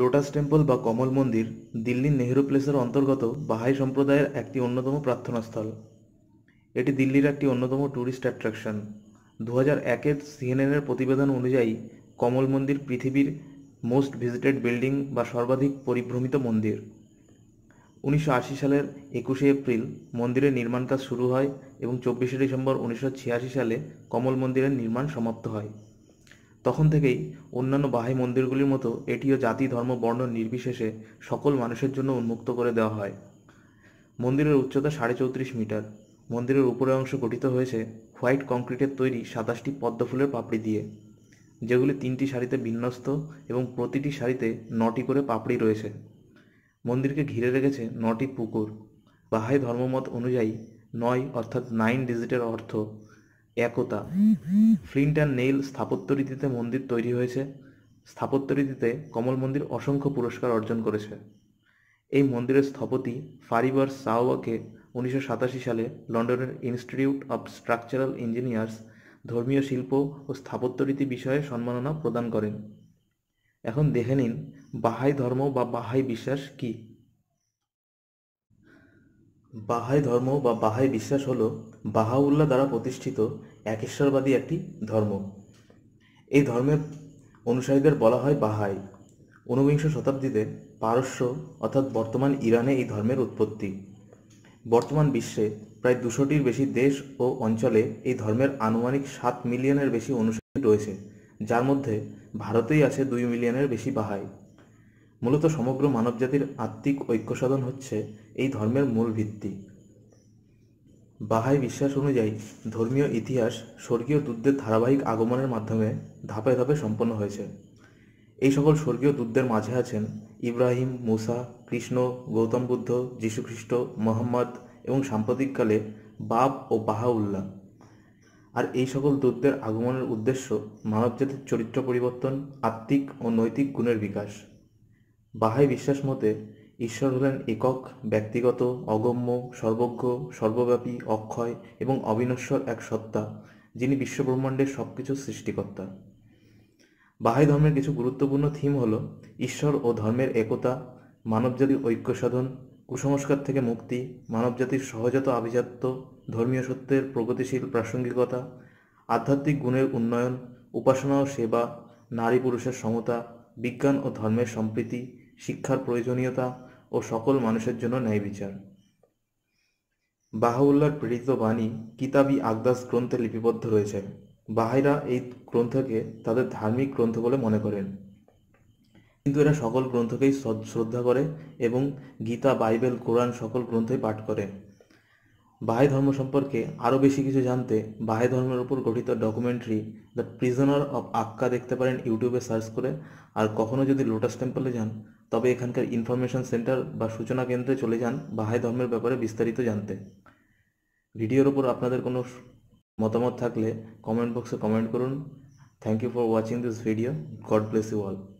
lotus temple বা কমল মন্দির দিল্লির নেহেরু প্লেসের অন্তর্গত বাহাই সম্প্রদায়ের একটি অন্যতম প্রার্থনাস্থল এটি দিল্লির একটি অন্যতম ট্যুরিস্ট অ্যাট্রাকশন দু হাজার একের সিএনএনের প্রতিবেদন অনুযায়ী কমল মন্দির পৃথিবীর মোস্ট ভিজিটেড বিল্ডিং বা সর্বাধিক পরিভ্রমিত মন্দির উনিশশো সালের একুশে এপ্রিল মন্দিরের নির্মাণ কাজ শুরু হয় এবং চব্বিশে ডিসেম্বর উনিশশো সালে কমল মন্দিরের নির্মাণ সমাপ্ত হয় তখন থেকেই অন্যান্য বাহাই মন্দিরগুলির মতো এটিও জাতি ধর্ম বর্ণ নির্বিশেষে সকল মানুষের জন্য উন্মুক্ত করে দেওয়া হয় মন্দিরের উচ্চতা সাড়ে চৌত্রিশ মিটার মন্দিরের উপরের অংশ গঠিত হয়েছে হোয়াইট কংক্রিটের তৈরি সাতাশটি পদ্মফুলের পাপড়ি দিয়ে যেগুলি তিনটি শাড়িতে বিন্যস্ত এবং প্রতিটি শাড়িতে নটি করে পাপড়ি রয়েছে মন্দিরকে ঘিরে রেখেছে নটি পুকুর বাহাই ধর্মমত অনুযায়ী নয় অর্থাৎ নাইন ডিজিটের অর্থ একতা ফ্লিন্ট অ্যান্ড নেইল স্থাপত্যরীতিতে মন্দির তৈরি হয়েছে স্থাপত্যরীতিতে কমল মন্দির অসংখ্য পুরস্কার অর্জন করেছে এই মন্দিরের স্থপতি ফারিবার সাওয়াকে উনিশশো সালে লন্ডনের ইনস্টিটিউট অব স্ট্রাকচারাল ইঞ্জিনিয়ার্স ধর্মীয় শিল্প ও স্থাপত্যরীতি বিষয়ে সম্মাননা প্রদান করেন এখন দেখে নিন বাহাই ধর্ম বা বাহাই বিশ্বাস কী বাহাই ধর্ম বা বাহাই বিশ্বাস হল বাহাউল্লাহ দ্বারা প্রতিষ্ঠিত এক ঈশ্বরবাদী একটি ধর্ম এই ধর্মের অনুসারীদের বলা হয় বাহাই ঊনবিংশ শতাব্দীতে পারস্য অর্থাৎ বর্তমান ইরানে এই ধর্মের উৎপত্তি বর্তমান বিশ্বে প্রায় দুশোটির বেশি দেশ ও অঞ্চলে এই ধর্মের আনুমানিক সাত মিলিয়নের বেশি অনুসারী রয়েছে যার মধ্যে ভারতেই আছে দুই মিলিয়নের বেশি বাহাই মূলত সমগ্র মানবজাতির আত্মিক ঐক্য সাধন হচ্ছে এই ধর্মের মূল ভিত্তি বাহাই বিশ্বাস অনুযায়ী ধর্মীয় ইতিহাস স্বর্গীয় দূতদের ধারাবাহিক আগমনের মাধ্যমে ধাপে ধাপে সম্পন্ন হয়েছে এই সকল স্বর্গীয় দূতদের মাঝে আছেন ইব্রাহিম মুসা কৃষ্ণ গৌতম বুদ্ধ যীশুখ্রিস্ট মোহাম্মদ এবং সাম্প্রতিককালে বাপ ও বাহাউল্লাহ আর এই সকল দূতদের আগমনের উদ্দেশ্য মানবজাতির চরিত্র পরিবর্তন আত্মিক ও নৈতিক গুণের বিকাশ বাহাই বিশ্বাস মতে ঈশ্বর হলেন একক ব্যক্তিগত অগম্য সর্বজ্ঞ সর্বব্যাপী অক্ষয় এবং অবিনশ্বর এক সত্তা যিনি বিশ্বব্রহ্মাণ্ডের সব কিছু সৃষ্টিকর্তা বাহাই ধর্মের কিছু গুরুত্বপূর্ণ থিম হল ঈশ্বর ও ধর্মের একতা মানবজাতির ঐক্য সাধন কুসংস্কার থেকে মুক্তি মানবজাতির সহজাত আভিজাত্য ধর্মীয় সত্যের প্রগতিশীল প্রাসঙ্গিকতা আধ্যাত্মিক গুণের উন্নয়ন উপাসনা ও সেবা নারী পুরুষের সমতা বিজ্ঞান ও ধর্মের সম্প্রীতি শিক্ষার প্রয়োজনীয়তা ও সকল মানুষের জন্য ন্যায় বিচার বাহাউল্লার প্রেরিত বাণী কিতাবি আগদাস গ্রন্থে লিপিবদ্ধ রয়েছে বাহাইরা এই গ্রন্থকে তাদের ধার্মিক গ্রন্থ বলে মনে করেন কিন্তু এরা সকল গ্রন্থকেই শ্রদ্ধা করে এবং গীতা বাইবেল কোরআন সকল গ্রন্থই পাঠ করে বাহাই ধর্ম সম্পর্কে আরও বেশি কিছু জানতে বাহাই ধর্মের উপর গঠিত documentary the prisoner of Akka দেখতে পারেন ইউটিউবে সার্চ করে আর কখনো যদি লোটাস টেম্পলে যান তবে এখানকার ইনফরমেশন সেন্টার বা সূচনা কেন্দ্রে চলে যান বাহাই ধর্মের ব্যাপারে বিস্তারিত জানতে ভিডিওর উপর আপনাদের কোনো মতামত থাকলে কমেন্ট বক্সে কমেন্ট করুন thank you for watching this video God bless you all